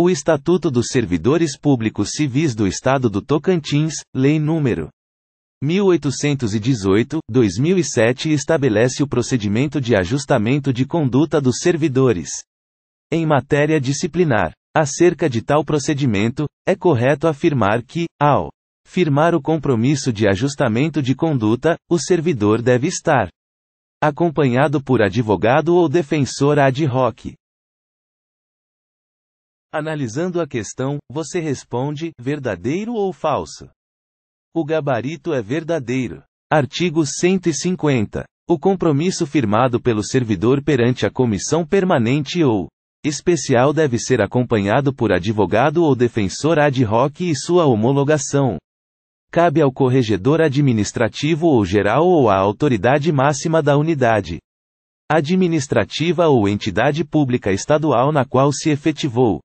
O Estatuto dos Servidores Públicos Civis do Estado do Tocantins, Lei nº 1818, 2007 estabelece o procedimento de ajustamento de conduta dos servidores. Em matéria disciplinar, acerca de tal procedimento, é correto afirmar que, ao firmar o compromisso de ajustamento de conduta, o servidor deve estar acompanhado por advogado ou defensor ad hoc, Analisando a questão, você responde: verdadeiro ou falso? O gabarito é verdadeiro. Artigo 150. O compromisso firmado pelo servidor perante a comissão permanente ou especial deve ser acompanhado por advogado ou defensor ad hoc e sua homologação. Cabe ao corregedor administrativo ou geral ou à autoridade máxima da unidade administrativa ou entidade pública estadual na qual se efetivou